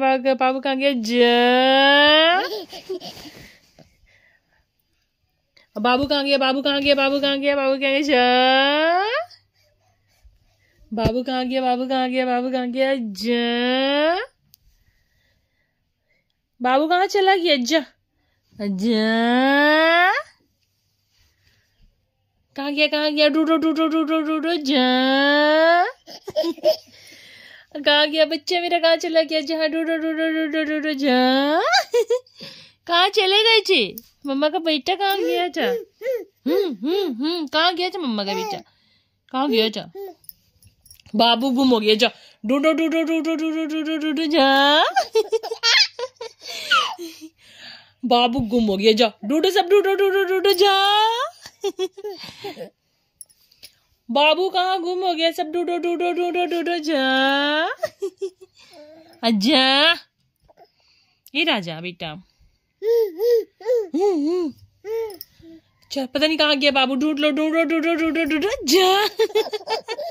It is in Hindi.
पापा पापा कहाँ गया ज बाबू कहाँ गया बाबू कहाँ गया बाबू कहाँ गया बाबू कहाँ गया बाबू कहाँ गया बाबू कहाँ गया बाबू कहाँ गया ज बाबू कहाँ चला गया ज जा कहाँ गया कहाँ गया डूडो डूडो डूडो डूडो ज कहा गया बच्चा मेरा कहा चला गया जहाँ डूडो डूडो डूडो डूडो जहाँ कहा चले गए थे मम्मा का बेटा कहा गया था हम्म हम्म कहाँ गया था मम्मा का बेटा कहा गया था बाबू गुम हो गया जा डूडो डूडो डूडो डूडो डूडो डूडो जा बाबू गुम हो गया जा डूडो सब डूडो डूडो डूडो जा बाबू कहाँ गुम हो गया सब डूडो डूडो डूडो डूडो जा ये राजा बेटा चल पता नहीं कहाँ गया बाबू ढूंढ लो ढूंढो ढूंढो ढूंढो ढूंढो जा